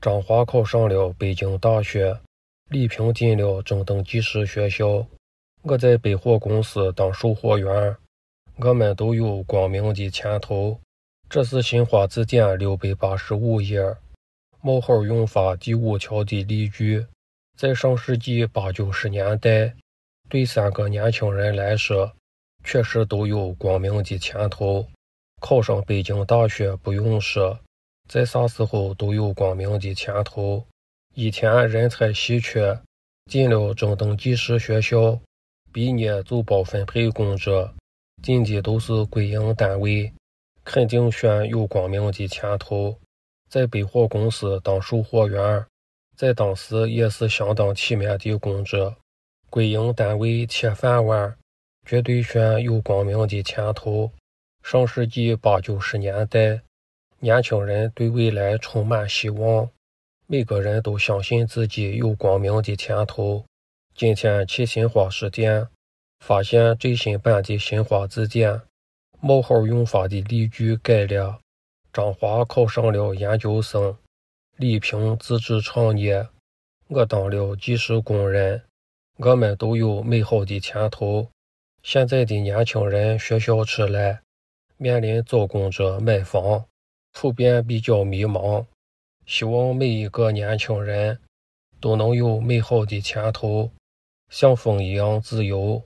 张华考上了北京大学，李平进了中等技术学校，我在百货公司当售货员。我们都有光明的前途。这是《新华字典》六百八十五页冒号用法第五条的例句。在上世纪八九十年代，对三个年轻人来说，确实都有光明的前途。考上北京大学不用说。在啥时候都有光明的前途。以前人才稀缺，进了中等技术学校，毕业就包分配工作；进的都是国营单位，肯定选有光明的前途。在百货公司当售货员，在当时也是相当体面的工作，国营单位铁饭碗，绝对选有光明的前途。上世纪八九十年代。年轻人对未来充满希望，每个人都相信自己有光明的前途。今天去新华书店，发现最新版的《新华字典》，冒号用法的例句改了。张华考上了研究生，李平自主创业，我当了技术工人，我们都有美好的前途。现在的年轻人，学校出来，面临找工作、买房。普遍比较迷茫，希望每一个年轻人都能有美好的前途，像风一样自由。